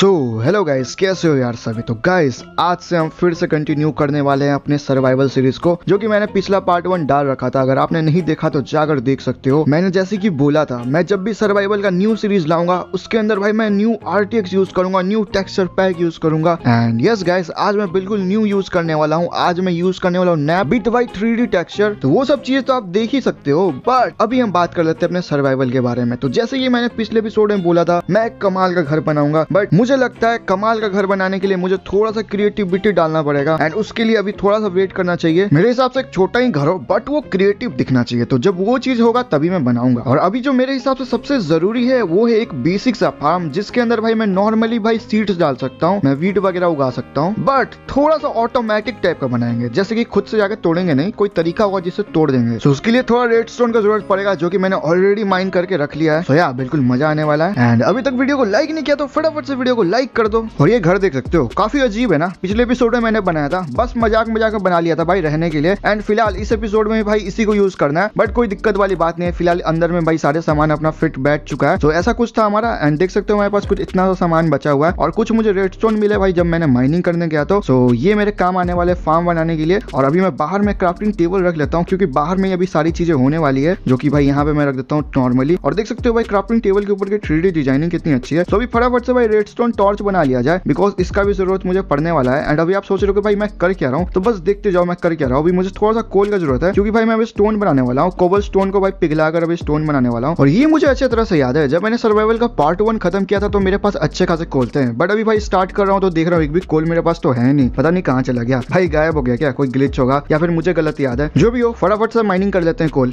so hello guys कैसे हो यार सभी तो गाइस आज से हम फिर से कंटिन्यू करने वाले हैं अपने सर्वाइवल सीरीज को जो कि मैंने पिछला पार्ट वन डाल रखा था अगर आपने नहीं देखा तो जाकर देख सकते हो मैंने जैसे कि बोला था मैं जब भी सर्वाइवल का न्यू सीरीज लाऊंगा उसके अंदर भाई मैं न्यू आर यूज करूंगा न्यू टेक्सचर पैक यूज करूंगा एंड यस गाइस आज मैं बिल्कुल न्यू यूज करने वाला हूँ आज मैं यूज करने वाला हूँ नया बिट वाई थ्री टेक्सचर तो वो सब चीज तो आप देख ही सकते हो बट अभी हम बात कर लेते हैं अपने सर्वाइवल के बारे में तो जैसे कि मैंने पिछले एपिसोड में बोला था मैं कमाल का घर बनाऊंगा बट मुझे लगता है कमाल का घर बनाने के लिए मुझे थोड़ा सा क्रिएटिविटी डालना पड़ेगा एंड उसके लिए अभी थोड़ा सा वेट करना चाहिए मेरे हिसाब से एक छोटा ही घर हो बट वो क्रिएटिव दिखना चाहिए तो जब वो चीज होगा तभी मैं बनाऊंगा और अभी जो मेरे हिसाब से सबसे जरूरी है वो है एक बेसिक सा फार्म जिसके अंदर भाई मैं नॉर्मली भाई सीड्स डाल सकता हूँ मैं वीट वगैरह उगा सकता हूँ बट थोड़ा सा ऑटोमेटिक टाइप का बनाएंगे जैसे की खुद से जाकर तोड़ेंगे नहीं कोई तरीका होगा जिससे तोड़ देंगे तो उसके लिए थोड़ा रेड स्टोन का जरूरत पड़ेगा जो की मैंने ऑलरेडी माइन करके रख लिया है तो या बिल्कुल मजा आने वाला है एंड अभी तक वीडियो को लाइक नहीं किया तो फटाफट से वीडियो वीडियो को लाइक कर दो और ये घर देख सकते हो काफी अजीब है ना पिछले एपिसोड में मैंने बनाया था बस मजाक मजाक में बना लिया था भाई रहने के लिए एंड फिलहाल इस एपिसोड में भाई इसी को यूज करना है बट कोई दिक्कत वाली बात नहीं है फिलहाल अंदर में भाई सारे सामान अपना फिट बैठ चुका है तो ऐसा कुछ था हमारा एंड देख सकते हो हमारे पास कुछ इतना सा सामान बचा हुआ है और कुछ मुझे रेड स्टोन मिले भाई जब मैंने माइनिंग करने गया तो सो ये मेरे काम आने वाले फार्म बनाने के लिए और अभी मैं बाहर में क्राफ्टिंग टेबल रख लेता हूँ क्योंकि बाहर में अभी सारी चीजें होने वाली है जो की भाई यहाँ पे मैं रख देता हूँ नॉर्मली और देख सकते हो भाई क्राफ्टिंग टेबल के ऊपर की थ्री डिजाइनिंग कितनी अच्छी है तो अभी फटाफट से भाई रेड रेडस्टोन टॉर्च बना लिया जाए बिकॉज इसका भी जरूरत मुझे पड़ने वाला है एंड अभी आप सोच रहे हो कि भाई मैं कर क्या रहा हूँ तो बस देखते जाओ मैं कर क्या रहा हूँ अभी मुझे थोड़ा सा कोल का जरूरत है क्योंकि भाई मैं अभी स्टोन बनाने वाला हूँ कोबल स्टोन को भाई पिघलाकर अभी स्टोन बनाने वाला हूँ और ये मुझे अच्छे तरह से याद है जब मैंने सर्वाइवल का पार्ट वन खत्म किया था तो मेरे पास अच्छे खासे कोल थे बट अभी भाई स्टार्ट कर रहा हूँ तो देख रहा हूँ एक भी कोल मेरे पास तो है नहीं पता नहीं कहाँ चला गया भाई गायब हो गया क्या कोई ग्लिच होगा या फिर मुझे गलत याद है जो भी हो फटाफट से माइनिंग कर लेते हैं कोल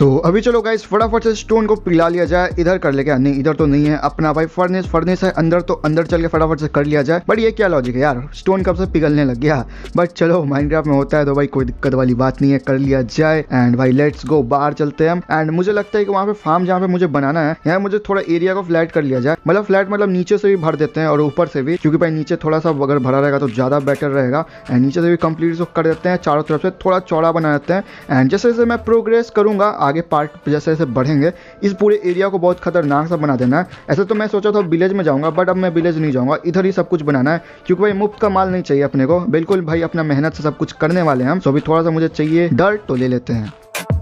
तो अभी चलो गाइस फटाफट से स्टोन को पिला लिया जाए इधर कर ले नहीं इधर तो नहीं है अपना भाई फर्नेस फर्नेस है अंदर तो अंदर चल के फटाफट से कर लिया जाए बट ये क्या लॉजिक है यार स्टोन कब से पिघलने लग गया बट चलो माइनक्राफ्ट में होता है तो भाई कोई दिक्कत वाली बात नहीं है कर लिया जाए एंड भाई लेट्स गो बाहर चलते हैं एंड मुझे लगता है कि वहाँ पे फार्म जहाँ पे मुझे बनाना है यहाँ मुझे थोड़ा एरिया को फ्लैट कर लिया जाए मतलब फ्लैट मतलब नीचे से भी भर देते हैं और ऊपर से भी क्योंकि भाई नीचे थोड़ा सा अगर भरा रहेगा तो ज्यादा बेटर रहेगा एंड नीचे से भी कम्प्लीट कर देते हैं चारों तरफ से थोड़ा चौड़ा बना देते हैं एंड जैसे जैसे मैं प्रोग्रेस करूंगा आगे पार्ट जैसे जैसे बढ़ेंगे इस पूरे एरिया को बहुत खतरनाक सा बना देना है ऐसे तो मैं सोचा था विलेज में जाऊँगा बट अब मैं विलेज नहीं जाऊँगा इधर ही सब कुछ बनाना है क्योंकि भाई मुफ्त का माल नहीं चाहिए अपने को बिल्कुल भाई अपना मेहनत से सब कुछ करने वाले हैं हम सो भी थोड़ा सा मुझे चाहिए डर तो ले लेते हैं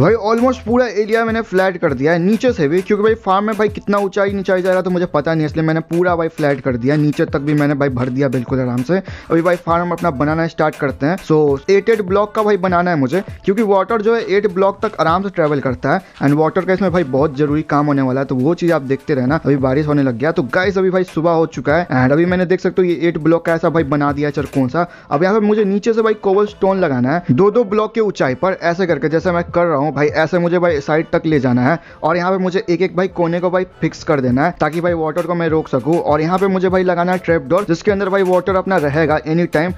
भाई ऑलमोस्ट पूरा एरिया मैंने फ्लैट कर दिया है नीचे से भी क्योंकि भाई फार्म में भाई कितना ऊंचाई नीचाई जा रहा तो मुझे पता नहीं इसलिए मैंने पूरा भाई फ्लैट कर दिया नीचे तक भी मैंने भाई भर दिया बिल्कुल आराम से अभी भाई फार्म अपना बनाना स्टार्ट करते हैं सो एट एट ब्लॉक का भाई बनाना है मुझे क्योंकि वाटर जो है एट ब्लॉक तक आराम से ट्रेवल करता है एंड वाटर का इसमें भाई बहुत जरूरी काम होने वाला है तो वो चीज़ आप देखते रहना अभी बारिश होने लग गया तो गाइस अभी भाई सुबह हो चुका है एंड अभी मैंने देख सकते हो ये एट ब्लॉक का ऐसा भाई बना दिया चल कौन सा अब यहाँ पर मुझे नीचे से भाई कोवल स्टोन लगाना है दो दो ब्लॉक की ऊंचाई पर ऐसे करके जैसे मैं कर रहा हूँ हूँ भाई ऐसे मुझे भाई साइड तक ले जाना है और यहाँ पे मुझे एक एक भाई कोने को भाई फिक्स कर देना है ताकि भाई वाटर को मैं रोक सकूँ और यहाँ पे मुझे भाई लगाना है ट्रेप डोर जिसके अंदर भाई वाटर अपना रहेगा एनी टाइम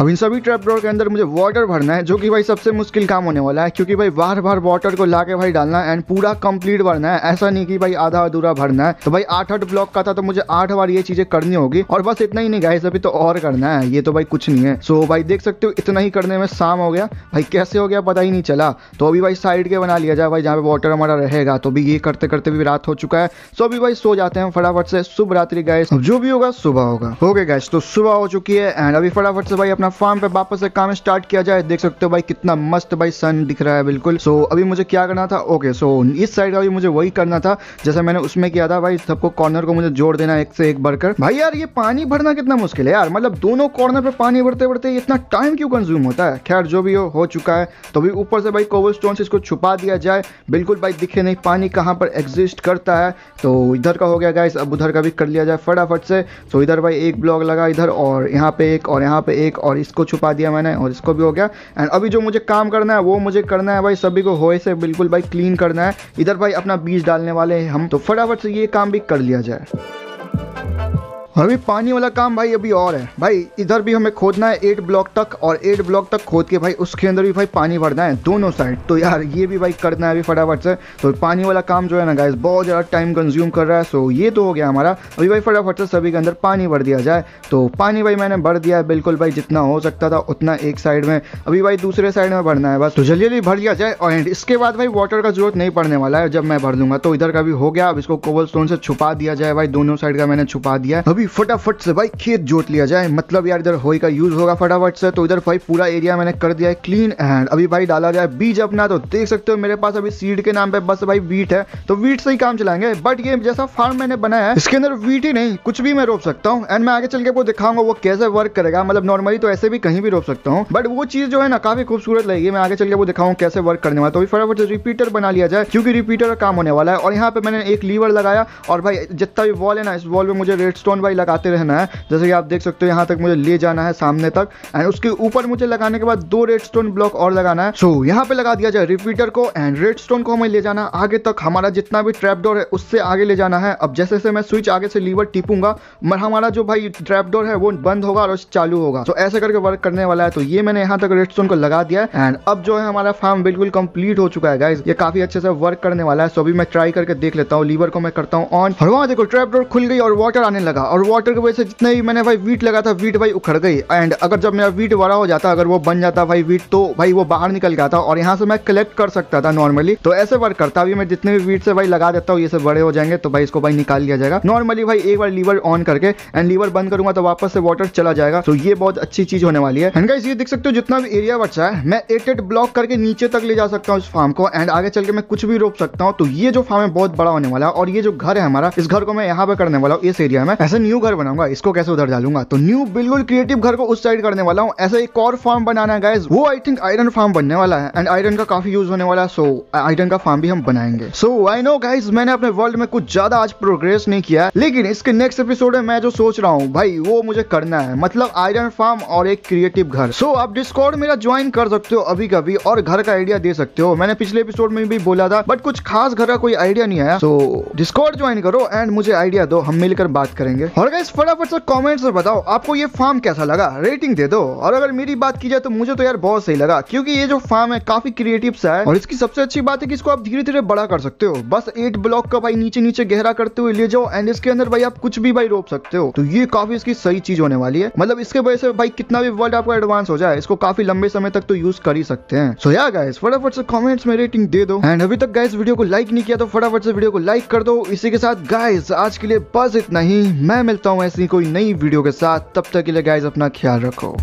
अब इन सभी ट्रैप डोर के अंदर मुझे वाटर भरना है जो कि भाई सबसे मुश्किल काम होने वाला है क्योंकि भाई बार बार वाटर को ला के भाई डालना है एंड पूरा कंप्लीट भरना है ऐसा नहीं कि भाई आधा अधूरा भरना है तो भाई आठ आठ ब्लॉक का था तो मुझे आठ बार ये चीजें करनी होगी और बस इतना ही नहीं गाइस अभी तो और करना है ये तो भाई कुछ नहीं है सो भाई देख सकते हो इतना ही करने में शाम हो गया भाई कैसे हो गया पता ही नहीं चला तो अभी भाई साइड के बना लिया जाए भाई जहाँ पे वाटर हमारा रहेगा तो अभी ये करते करते भी रात हो चुका है सो अभी भाई सो जाते हैं फटाफट से शुभ रात्रि गाइस जो भी होगा सुबह होगा ओके गाइस तो सुबह हो चुकी है एंड अभी फटाफट से भाई अपना अपना फार्म पे वापस से काम स्टार्ट किया जाए देख सकते हो भाई कितना मस्त भाई सन दिख रहा है बिल्कुल सो so, अभी मुझे क्या करना था ओके सो so, इस साइड का भी मुझे वही करना था जैसा मैंने उसमें किया था भाई सबको कॉर्नर को मुझे जोड़ देना एक से एक बढ़कर भाई यार ये पानी भरना कितना मुश्किल है यार मतलब दोनों कॉर्नर पे पानी भरते भरते इतना टाइम क्यों कंज्यूम होता है खैर जो भी हो हो चुका है तो भी ऊपर से भाई कोवल स्टोन से इसको छुपा दिया जाए बिल्कुल भाई दिखे नहीं पानी कहाँ पर एग्जिस्ट करता है तो इधर का हो गया गाइस अब उधर का भी कर लिया जाए फटाफट से तो इधर भाई एक ब्लॉक लगा इधर और यहाँ पे एक और यहाँ पे एक और और इसको छुपा दिया मैंने और इसको भी हो गया एंड अभी जो मुझे काम करना है वो मुझे करना है भाई सभी को होए से बिल्कुल भाई क्लीन करना है इधर भाई अपना बीज डालने वाले हम तो फटाफट से ये काम भी कर लिया जाए अभी पानी वाला काम भाई अभी और है भाई इधर भी हमें खोदना है एट ब्लॉक तक और एट ब्लॉक तक खोद के भाई उसके अंदर भी भाई पानी भरना है दोनों साइड तो यार ये भी भाई करना है अभी फटाफट से तो पानी वाला काम जो है ना गाइस बहुत ज़्यादा टाइम कंज्यूम कर रहा है सो ये तो हो गया हमारा अभी भाई फटाफट से सभी के अंदर पानी भर दिया जाए तो पानी भाई मैंने भर दिया है बिल्कुल भाई जितना हो सकता था उतना एक साइड में अभी भाई दूसरे साइड में भरना है बस तो जल्दी जल्दी भर लिया जाए और इसके बाद भाई वाटर का जरूरत नहीं पड़ने वाला है जब मैं भर दूंगा तो इधर का भी हो गया अब इसको कोबल से छुपा दिया जाए भाई दोनों साइड का मैंने छुपा दिया अभी फटाफट से भाई खेत जोत लिया जाए मतलब यार इधर होई का यूज़ होगा फटाफट से तो इधर भाई पूरा एरिया मैंने कर दिया है क्लीन एंड अभी भाई डाला जाए बीज अपना तो देख सकते हो मेरे पास अभी सीड के नाम पे बस भाई वीट है तो वीट से ही काम चलाएंगे बट ये जैसा फार्म मैंने बनाया है इसके अंदर वीट ही नहीं कुछ भी मैं रोप सकता हूँ एंड मैं आगे चल के वो दिखाऊंगा वो कैसे वर्क करेगा मतलब नॉर्मली तो ऐसे भी कहीं भी रोप सकता हूँ बट वो चीज़ जो है ना काफी खूबसूरत लगेगी मैं आगे चल के वो दिखाऊँ कैसे वर्क करने वाला तो फटाफट से रिपीटर बना लिया जाए क्योंकि रिपीटर का काम होने वाला है और यहाँ पे मैंने एक लीवर लगाया और भाई जितना भी वॉल है ना इस वॉल में मुझे रेड स्टोन भाई लगाते रहना है जैसे कि आप देख सकते हो यहाँ तक मुझे ले जाना है सामने तक एंड उसके ऊपर मुझे लगाने के बाद दो रेड स्टोन ब्लॉक और लगाना है सो so, यहाँ पे लगा दिया जाए रिपीटर को एंड रेड स्टोन को हमें ले जाना है आगे तक हमारा जितना भी ट्रैपडोर है उससे आगे ले जाना है अब जैसे जैसे मैं स्विच आगे से लीवर टिपूंगा हमारा जो भाई ट्रैपडोर है वो बंद होगा और चालू होगा तो so, ऐसे करके वर्क करने वाला है तो ये मैंने यहाँ तक रेड स्टोन को लगा दिया है एंड अब जो है हमारा फार्म बिल्कुल कम्प्लीट हो चुका है गाइज ये काफी अच्छे से वर्क करने वाला है सो अभी मैं ट्राई करके देख लेता हूँ लीवर को मैं करता हूँ ऑन और वहाँ देखो ट्रैपडोर खुल गई और वाटर आने लगा और वाटर की वजह से जितना भी मैंने भाई वीट लगा था वीट भाई उखड़ गई एंड अगर जब मेरा वीट बड़ा हो जाता अगर वो बन जाता भाई वीट तो भाई वो बाहर निकल जाता और यहाँ से मैं कलेक्ट कर सकता था नॉर्मली तो ऐसे वर्क करता अभी मैं जितने भी वीट से भाई लगा देता हूँ ये सब बड़े हो जाएंगे तो भाई इसको भाई निकाल लिया जाएगा नॉर्मली भाई एक बार लीवर ऑन करके एंड लीवर बंद करूंगा तो वापस से वाटर चला जाएगा तो ये बहुत अच्छी चीज होने वाली है एंड ये देख सकते हो जितना भी एरिया बचा है मैं एट एट ब्लॉक करके नीचे तक ले जा सकता हूँ इस फार्म को एंड आगे चल के मैं कुछ भी रोप सकता हूँ तो ये जो फार्म है बहुत बड़ा होने वाला है और ये जो घर है हमारा इस घर को मैं यहाँ पे करने वाला हूँ इस एरिया में ऐसे न्यू घर बनाऊंगा इसको कैसे उधर डालूंगा तो न्यू बिल्कुल क्रिएटिव घर को उस साइड करने वाला हूँ ऐसा एक और फार्म बनाना है गाइज वो आई थिंक आयरन फार्म बनने वाला है एंड आयरन का काफी यूज होने वाला है सो आयरन का फार्म भी हम बनाएंगे सो आई नो गाइज मैंने अपने वर्ल्ड में कुछ ज्यादा आज प्रोग्रेस नहीं किया लेकिन इसके नेक्स्ट एपिसोड में मैं जो सोच रहा हूँ भाई वो मुझे करना है मतलब आयरन फार्म और एक क्रिएटिव घर सो आप डिस्कॉर्ड मेरा ज्वाइन कर सकते हो अभी कभी और घर का आइडिया दे सकते हो मैंने पिछले एपिसोड में भी बोला था बट कुछ खास घर का कोई आइडिया नहीं आया सो डिस्कॉर्ड ज्वाइन करो एंड मुझे आइडिया दो हम मिलकर बात करेंगे और गाइस फटाफट से कमेंट्स में बताओ आपको ये फार्म कैसा लगा रेटिंग दे दो और अगर मेरी बात की जाए तो मुझे तो यार बहुत सही लगा क्योंकि ये जो फार्म है काफी क्रिएटिव सा है और इसकी सबसे अच्छी बात है कि इसको आप धीरे धीरे बड़ा कर सकते हो बस एट ब्लॉक का भाई नीचे नीचे गहरा करते हुए ले जाओ एंड इसके अंदर भाई आप कुछ भी भाई रोप सकते हो तो ये काफी इसकी सही चीज होने वाली है मतलब इसके वजह से भाई कितना भी वर्ल्ड आपका एडवांस हो जाए इसको काफी लंबे समय तक तो यूज कर ही सकते हैं सो या गाइस फटाफट से कॉमेंट्स में रेटिंग दे दो एंड अभी तक गाइस वीडियो को लाइक नहीं किया तो फटाफट से वीडियो को लाइक कर दो इसी के साथ गाइस आज के लिए बस इतना ही मैं मिलता हूँ ऐसी कोई नई वीडियो के साथ तब तक के लिए गाइज अपना ख्याल रखो